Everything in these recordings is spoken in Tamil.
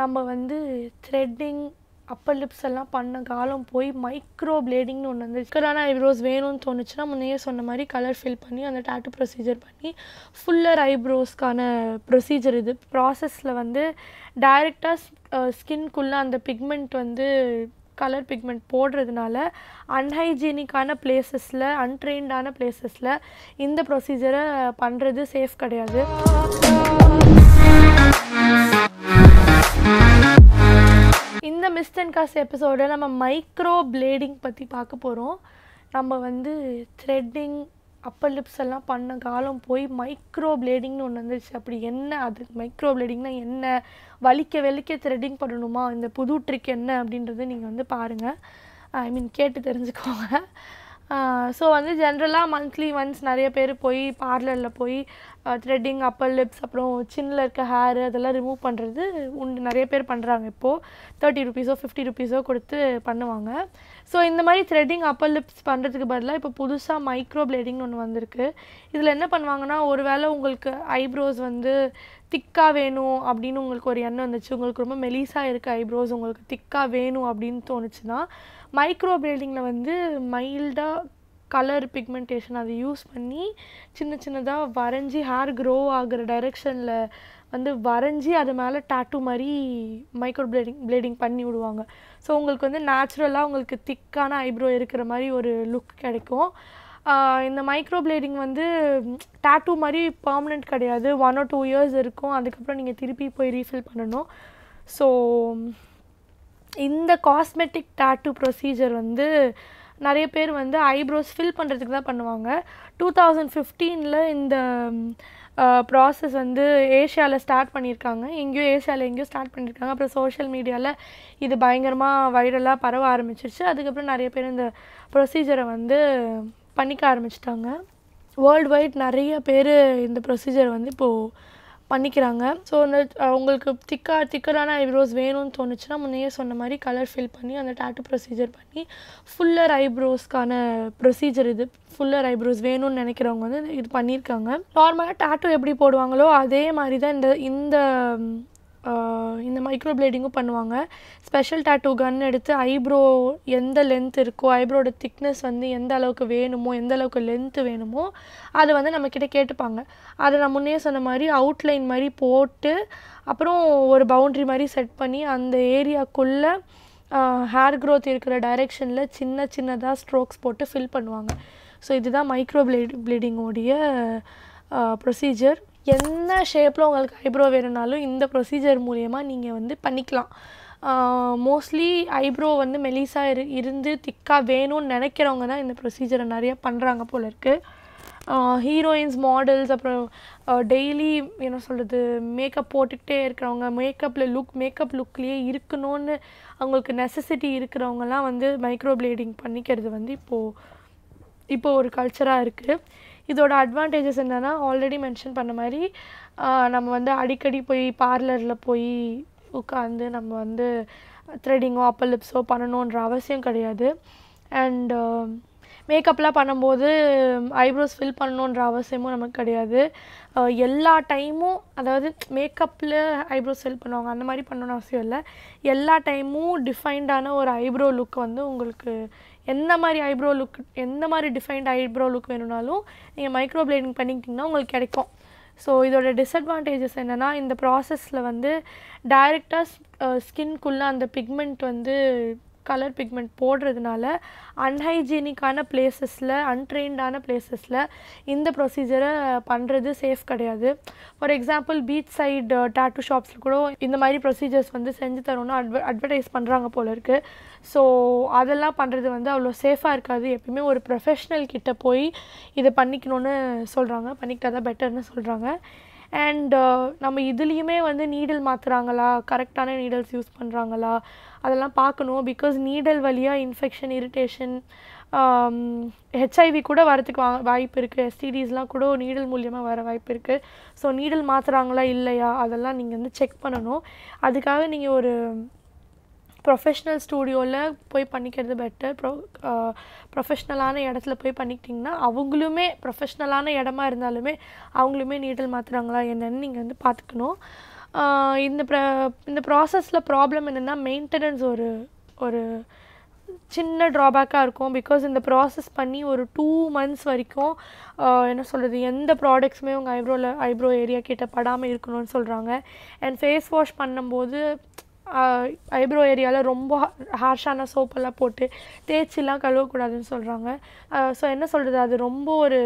நம்ம வந்து த்ரெட்டிங் அப்பர் லிப்ஸ் எல்லாம் பண்ண காலம் போய் மைக்ரோ பிளேடிங்னு ஒன்று வந்துச்சு கரான ஐப்ரோஸ் வேணும்னு தோணுச்சுன்னா முன்னையே சொன்ன மாதிரி கலர் ஃபில் பண்ணி அந்த டேட்டு ப்ரொசீஜர் பண்ணி ஃபுல்லர் ஐப்ரோஸ்க்கான ப்ரொசீஜர் இது ப்ராசஸில் வந்து டைரெக்டாக ஸ்கின்குள்ளே அந்த பிக்மெண்ட் வந்து கலர் பிக்மெண்ட் போடுறதுனால அன்ஹைஜீனிக்கான பிளேசஸில் அன்ட்ரெயின்டான பிளேசஸில் இந்த ப்ரொசீஜரை பண்ணுறது சேஃப் கிடையாது இந்த மிஸ்டன் காசு எபிசோட நம்ம மைக்ரோ பிளேடிங் பற்றி பார்க்க போகிறோம் நம்ம வந்து த்ரெட்டிங் அப்பர் லிப்ஸ் எல்லாம் பண்ண காலம் போய் மைக்ரோ பிளேடிங்னு ஒன்று வந்துருச்சு அப்படி என்ன அது மைக்ரோ பிளேடிங்னா என்ன வலிக்க வலிக்க த்ரெட்டிங் பண்ணணுமா இந்த புது ட்ரிக் என்ன அப்படின்றத நீங்கள் வந்து பாருங்கள் ஐ மீன் கேட்டு தெரிஞ்சுக்கோங்க ஸோ வந்து ஜென்ரலாக மந்த்லி ஒன்ஸ் நிறைய பேர் போய் பார்லரில் போய் த்ரெட்டிங் அப்பர் லிப்ஸ் அப்புறம் சின்னில் இருக்க ஹேர் அதெல்லாம் ரிமூவ் பண்ணுறது உண்டு நிறைய பேர் பண்ணுறாங்க இப்போது தேர்ட்டி ருபீஸோ ஃபிஃப்டி ருபீஸோ கொடுத்து பண்ணுவாங்க ஸோ இந்த மாதிரி த்ரெட்டிங் அப்பர் லிப்ஸ் பண்ணுறதுக்கு பதிலாக இப்போ புதுசாக மைக்ரோ பிளேடிங்னு ஒன்று வந்திருக்கு இதில் என்ன பண்ணுவாங்கன்னா ஒரு வேளை உங்களுக்கு ஐப்ரோஸ் வந்து திக்காக வேணும் அப்படின்னு உங்களுக்கு ஒரு எண்ணம் வந்துச்சு உங்களுக்கு ரொம்ப மெலிசாக இருக்க ஐப்ரோஸ் உங்களுக்கு திக்காக வேணும் அப்படின்னு தோணுச்சுன்னா மைக்ரோ பிளேடிங்கில் வந்து மைல்டாக கலர் பிக்மெண்டேஷன் அதை யூஸ் பண்ணி சின்ன சின்னதாக வரைஞ்சி ஹேர் க்ரோ ஆகிற டைரெக்ஷனில் வந்து வரைஞ்சி அது மேலே டாட்டூ மாதிரி மைக்ரோ பிளேடிங் பிளேடிங் பண்ணி விடுவாங்க ஸோ உங்களுக்கு வந்து நேச்சுரலாக உங்களுக்கு திக்கான ஐப்ரோ இருக்கிற மாதிரி ஒரு லுக் கிடைக்கும் இந்த மைக்ரோ பிளேடிங் வந்து டேட்டூ மாதிரி பர்மனெண்ட் கிடையாது ஒன் ஆர் டூ இயர்ஸ் இருக்கும் அதுக்கப்புறம் நீங்கள் திருப்பி போய் ரீஃபில் பண்ணணும் ஸோ இந்த காஸ்மெட்டிக் டேட்டூ ப்ரொசீஜர் வந்து நிறைய பேர் வந்து ஐப்ரோஸ் ஃபில் பண்ணுறதுக்கு தான் பண்ணுவாங்க டூ தௌசண்ட் ஃபிஃப்டீனில் இந்த ப்ராசஸ் வந்து ஏஷியாவில் ஸ்டார்ட் பண்ணியிருக்காங்க எங்கேயோ ஏஷியாவில் எங்கேயோ ஸ்டார்ட் பண்ணியிருக்காங்க அப்புறம் சோஷியல் மீடியாவில் இது பயங்கரமாக வைரலாக பரவ ஆரம்பிச்சிருச்சு அதுக்கப்புறம் நிறைய பேர் இந்த ப்ரொசீஜரை வந்து பண்ணிக்க ஆரம்பிச்சிட்டாங்க வேர்ல்டு வைட் நிறைய பேர் இந்த ப்ரொசீஜர் வந்து இப்போது பண்ணிக்கிறாங்க ஸோ அந்த உங்களுக்கு திக்காக திக்கரான ஐப்ரோஸ் வேணும்னு தோணுச்சுன்னா முன்னையே சொன்ன மாதிரி கலர் ஃபில் பண்ணி அந்த டேட்டு ப்ரொசீஜர் பண்ணி ஃபுல்லர் ஐப்ரோஸ்க்கான ப்ரொசீஜர் இது ஃபுல்லர் ஐப்ரோஸ் வேணும்னு நினைக்கிறவங்க வந்து இது பண்ணியிருக்காங்க நார்மலாக டேட்டு எப்படி போடுவாங்களோ அதே மாதிரி தான் இந்த இந்த இந்த மைக்ரோ பிளேடிங்கும் பண்ணுவாங்க ஸ்பெஷல் டேட்டூ கன் எடுத்து ஐப்ரோ எந்த லென்த் இருக்கோ ஐப்ரோட திக்னஸ் வந்து எந்த அளவுக்கு வேணுமோ எந்த அளவுக்கு லென்த்து வேணுமோ அதை வந்து நம்மக்கிட்ட கேட்டுப்பாங்க அதை நான் முன்னே சொன்ன மாதிரி அவுட்லைன் மாதிரி போட்டு அப்புறம் ஒரு பவுண்ட்ரி மாதிரி செட் பண்ணி அந்த ஏரியாக்குள்ளே ஹேர் க்ரோத் இருக்கிற டைரெக்ஷனில் சின்ன சின்னதாக ஸ்ட்ரோக்ஸ் போட்டு ஃபில் பண்ணுவாங்க ஸோ இதுதான் மைக்ரோ பிளே ப்ளீடிங்கோடைய ப்ரொசீஜர் என்ன ஷேப்பில் உங்களுக்கு ஐப்ரோ வேணும்னாலும் இந்த ப்ரொசீஜர் மூலியமாக நீங்கள் வந்து பண்ணிக்கலாம் மோஸ்ட்லி ஐப்ரோ வந்து மெலிசாக இரு இருந்து திக்காக வேணும்னு நினைக்கிறவங்க தான் இந்த ப்ரொசீஜரை நிறையா பண்ணுறாங்க போல் இருக்குது ஹீரோயின்ஸ் மாடல்ஸ் அப்புறம் டெய்லி என்ன சொல்கிறது மேக்கப் போட்டுக்கிட்டே இருக்கிறவங்க மேக்கப்பில் லுக் மேக்கப் லுக்லேயே இருக்கணும்னு அவங்களுக்கு நெசசிட்டி இருக்கிறவங்கலாம் வந்து மைக்ரோ பிளேடிங் பண்ணிக்கிறது வந்து இப்போது இப்போ ஒரு கல்ச்சராக இருக்குது இதோட அட்வான்டேஜஸ் என்னென்னா ஆல்ரெடி மென்ஷன் பண்ண மாதிரி நம்ம வந்து அடிக்கடி போய் பார்லரில் போய் உட்காந்து நம்ம வந்து த்ரெடிங்கோ லிப்ஸோ பண்ணணுன்ற அவசியம் கிடையாது அண்டு மேக்கப்லாம் பண்ணும்போது ஐப்ரோஸ் ஃபில் பண்ணணுன்ற அவசியமும் நமக்கு கிடையாது எல்லா டைமும் அதாவது மேக்கப்பில் ஐப்ரோஸ் ஃபில் பண்ணுவாங்க அந்த மாதிரி பண்ணணும்னு அவசியம் இல்லை எல்லா டைமும் டிஃபைன்டான ஒரு ஐப்ரோ லுக் வந்து உங்களுக்கு எந்த மாதிரி ஐப்ரோ லுக் எந்த மாதிரி டிஃபைன்ட் ஐப்ரோ லுக் வேணும்னாலும் நீங்கள் மைக்ரோ பிளேடிங் பண்ணிக்கிட்டிங்கன்னா உங்களுக்கு கிடைக்கும் ஸோ இதோட டிஸ்அட்வான்டேஜஸ் என்னென்னா இந்த ப்ராசஸில் வந்து டைரெக்டாக ஸ்கின்குள்ளே அந்த பிக்மெண்ட் வந்து கலர் பிக்மெண்ட் போடுறதுனால அன்ஹைஜீனிக்கான பிளேசஸில் அன்ட்ரெயின்டான பிளேசஸில் இந்த ப்ரொசீஜரை பண்ணுறது சேஃப் கிடையாது for example beach side tattoo ஷாப்ஸில் கூட இந்த மாதிரி ப்ரொசீஜர்ஸ் வந்து செஞ்சு தரணும்னு அட்வ அட்வர்டைஸ் பண்ணுறாங்க போல இருக்குது ஸோ அதெல்லாம் பண்ணுறது வந்து அவ்வளோ சேஃபாக இருக்காது எப்பயுமே ஒரு ப்ரொஃபஷ்னல் கிட்டே போய் இதை பண்ணிக்கணும்னு சொல்கிறாங்க பண்ணிக்கிட்டால் தான் பெட்டர்னு சொல்கிறாங்க அண்ட் uh, நம்ம இதுலேயுமே வந்து நீடல் மாற்றுறாங்களா கரெக்டான நீடல்ஸ் யூஸ் பண்ணுறாங்களா அதெல்லாம் பார்க்கணும் பிகாஸ் நீடல் வழியாக இன்ஃபெக்ஷன் இரிட்டேஷன் ஹெச்ஐவி கூட வரத்துக்கு வா வாய்ப்பு இருக்குது எஸ்டிடிஸ்லாம் கூட நீடல் மூலியமாக வர வாய்ப்பு இருக்குது ஸோ நீடல் மாற்றுறாங்களா இல்லையா அதெல்லாம் நீங்கள் வந்து செக் பண்ணணும் அதுக்காக நீங்கள் ஒரு ப்ரொஃபஷ்னல் ஸ்டூடியோவில் போய் பண்ணிக்கிறது பெட்டர் ப்ரொ ப்ரொஃபஷ்னலான இடத்துல போய் பண்ணிக்கிட்டிங்கன்னா அவங்களுமே ப்ரொஃபஷ்னலான இடமா இருந்தாலுமே அவங்களுமே நீடல் மாற்றுறாங்களா என்னென்னு நீங்கள் வந்து பார்த்துக்கணும் இந்த ப்ர இந்த ப்ராசஸில் ப்ராப்ளம் என்னென்னா மெயின்டெனன்ஸ் ஒரு ஒரு சின்ன ட்ராபேக்காக இருக்கும் பிகாஸ் இந்த ப்ராசஸ் பண்ணி ஒரு டூ மந்த்ஸ் வரைக்கும் என்ன சொல்கிறது எந்த ப்ராடக்ட்ஸுமே உங்கள் ஐப்ரோவில் ஐப்ரோ ஏரியா கிட்ட படாமல் இருக்கணும்னு சொல்கிறாங்க அண்ட் ஃபேஸ் வாஷ் பண்ணும்போது ஐப்ரோ ஏரியாவில் ரொம்ப ஹார்ஷான சோப்பெல்லாம் போட்டு தேய்ச்சிலாம் கழுவக்கூடாதுன்னு சொல்கிறாங்க ஸோ என்ன சொல்கிறது அது ரொம்ப ஒரு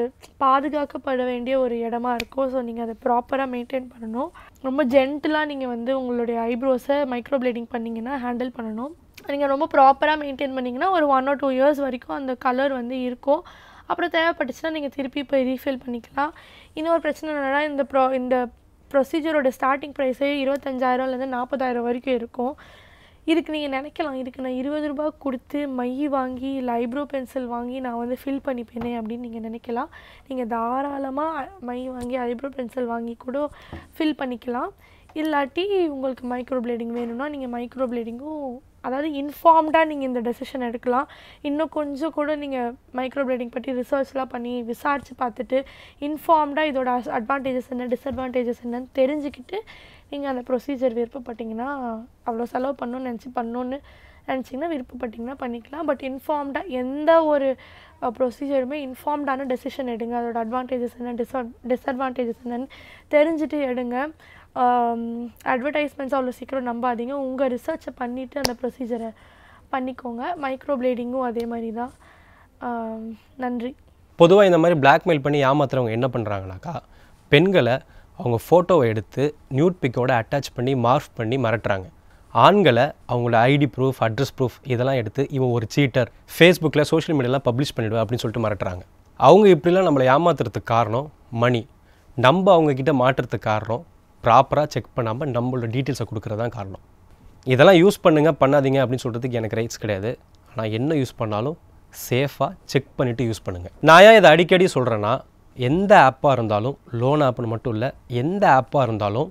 பாதுகாக்கப்பட வேண்டிய ஒரு இடமா இருக்கும் ஸோ நீங்கள் அதை ப்ராப்பராக மெயின்டைன் பண்ணணும் ரொம்ப ஜென்டிலாக நீங்கள் வந்து உங்களுடைய ஐப்ரோஸை மைக்ரோ ப்ளீடிங் பண்ணிங்கன்னா ஹேண்டில் பண்ணணும் நீங்கள் ரொம்ப ப்ராப்பராக மெயின்டைன் பண்ணிங்கன்னா ஒரு ஒன் ஆர் டூ இயர்ஸ் வரைக்கும் அந்த கலர் வந்து இருக்கும் அப்புறம் தேவைப்பட்டுச்சுன்னா நீங்கள் திருப்பி போய் ரீஃபில் பண்ணிக்கலாம் இன்னொரு பிரச்சனை என்னென்னா இந்த ப்ரா இந்த ப்ரொசீஜரோட ஸ்டார்டிங் ப்ரைஸே இருபத்தஞ்சாயிரம்லேருந்து நாற்பதாயிரம் வரைக்கும் இருக்கும் இதுக்கு நீங்கள் நினைக்கலாம் இதுக்கு நான் இருபது ரூபா கொடுத்து மை வாங்கி இல்லை ஐப்ரோ பென்சில் வாங்கி நான் வந்து ஃபில் பண்ணிப்பேனே அப்படின்னு நீங்கள் நினைக்கலாம் நீங்கள் தாராளமாக மை வாங்கி ஐப்ரோ பென்சில் வாங்கி கூட ஃபில் பண்ணிக்கலாம் இல்லாட்டி உங்களுக்கு மைக்ரோ பிளேடிங் வேணும்னா நீங்கள் மைக்ரோ பிளேடிங்கும் அதாவது இன்ஃபார்ம்டாக நீங்கள் இந்த டெசிஷன் எடுக்கலாம் இன்னும் கொஞ்சம் கூட நீங்கள் மைக்ரோ பிளீடிங் பற்றி ரிசர்ச்லாம் பண்ணி விசாரித்து பார்த்துட்டு இன்ஃபார்ம்டாக இதோட அட்வான்டேஜஸ் என்ன டிஸ்அட்வான்டேஜஸ் என்னன்னு தெரிஞ்சுக்கிட்டு நீங்கள் அந்த ப்ரொசீஜர் விருப்பப்பட்டிங்கன்னா அவ்வளோ செலவு பண்ணணும்னு நினச்சி பண்ணணுன்னு நினச்சிங்கன்னா விருப்பப்பட்டிங்கன்னா பண்ணிக்கலாம் பட் இன்ஃபார்ம்டாக எந்த ஒரு ப்ரொசீஜருமே இன்ஃபார்ம்டான டெசிஷன் எடுங்க அதோடய அட்வான்டேஜஸ் என்ன டிஸ்அ டிஸ்அட்வான்டேஜஸ் என்னன்னு தெரிஞ்சுட்டு எடுங்க um, அட்வர்டைஸ்மெண்ட்ஸ் அவ்வளோ சீக்கிரம் நம்பாதீங்க உங்கள் ரிசர்ச்சை பண்ணிவிட்டு அந்த ப்ரொசீஜரை பண்ணிக்கோங்க மைக்ரோ பிளேடிங்கும் அதே மாதிரி தான் um, நன்றி பொதுவாக இந்த மாதிரி பிளாக்மெயில் பண்ணி ஏமாத்துறவங்க என்ன பண்ணுறாங்கனாக்கா பெண்களை அவங்க ஃபோட்டோவை எடுத்து நியூட் பிக்கோட அட்டாச் பண்ணி மார்ஃப் பண்ணி மறட்டுறாங்க ஆண்களை அவங்களோட ஐடி ப்ரூஃப் அட்ரஸ் ப்ரூஃப் இதெல்லாம் எடுத்து இவன் ஒரு சீட்டர் ஃபேஸ்புக்கில் சோஷியல் மீடியாலாம் பப்ளிஷ் பண்ணிவிடுவேன் அப்படின்னு சொல்லிட்டு மாட்டுறாங்க அவங்க இப்படிலாம் நம்மளை ஏமாத்துறதுக்கு காரணம் மணி நம்ம அவங்கக்கிட்ட மாற்றுறதுக்கு காரணம் ப்ராப்பராக செக் பண்ணாமல் நம்மளோட டீட்டெயில்ஸை கொடுக்குறது தான் காரணம் இதெல்லாம் யூஸ் பண்ணுங்கள் பண்ணாதீங்க அப்படின்னு சொல்கிறதுக்கு எனக்கு ரைட்ஸ் கிடையாது ஆனால் என்ன யூஸ் பண்ணாலும் சேஃபாக செக் பண்ணிவிட்டு யூஸ் பண்ணுங்கள் நான் ஏன் இதை அடிக்கடி சொல்கிறேன்னா எந்த ஆப்பாக இருந்தாலும் லோன் ஆப்னு மட்டும் இல்லை எந்த ஆப்பாக இருந்தாலும்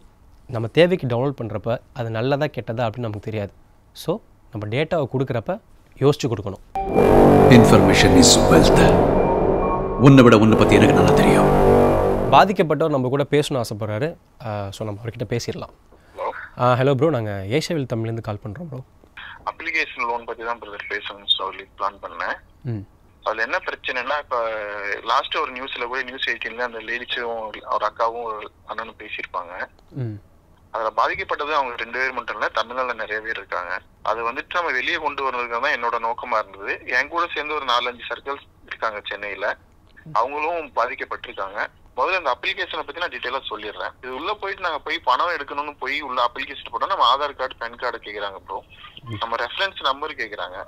நம்ம தேவைக்கு டவுன்லோட் பண்ணுறப்ப அது நல்லதாக கெட்டதா அப்படின்னு நமக்கு தெரியாது ஸோ நம்ம டேட்டாவை கொடுக்குறப்ப யோசிச்சு கொடுக்கணும் இன்ஃபர்மேஷன் இஸ் வெல்த் ஒன்றை விட ஒன்றை பற்றி எனக்கு நல்லா தெரியும் பாதிக்கப்பட்டவர் நம்ம கூட பேசணும் ஆசைப்படுறாரு ஸோ நம்ம அவர்கிட்ட பேசிடலாம் ஹலோ ப்ரோ நாங்கள் ஏஷியாவில் தமிழ்லேருந்து கால் பண்ணுறோம் ப்ரோ அப்ளிகேஷன் லோன் பற்றி தான் பிரதர் பேசணும் சொல்லி பிளான் பண்ணேன் அதில் என்ன பிரச்சனைனா இப்போ லாஸ்ட்டு ஒரு நியூஸில் கூட நியூஸ் எயிட்டீன்ல அந்த லேடிஸும் அவர் அக்காவும் அண்ணனும் பேசியிருப்பாங்க அதுல பாதிக்கப்பட்டது அவங்க ரெண்டு பேர் மட்டும் இல்ல தமிழ்நாடுல நிறைய பேர் இருக்காங்க அது வந்துட்டு நம்ம வெளியே கொண்டு வரதுக்கு தான் என்னோட நோக்கமா இருந்தது என் கூட சேர்ந்து ஒரு நாலஞ்சு சர்க்கிள்ஸ் இருக்காங்க சென்னையில அவங்களும் பாதிக்கப்பட்டிருக்காங்க முதல்ல இந்த அப்ளிகேஷனை பத்தி நான் டீடைலா சொல்லிடுறேன் இது உள்ள போயிட்டு நாங்க போய் பணம் எடுக்கணும்னு போய் உள்ள அப்ளிகேஷன் போட்டோம் நம்ம ஆதார் கார்டு பேன் கார்டு கேக்குறாங்க ப்ரோ நம்ம ரெஃபரன்ஸ் நம்பர் கேக்குறாங்க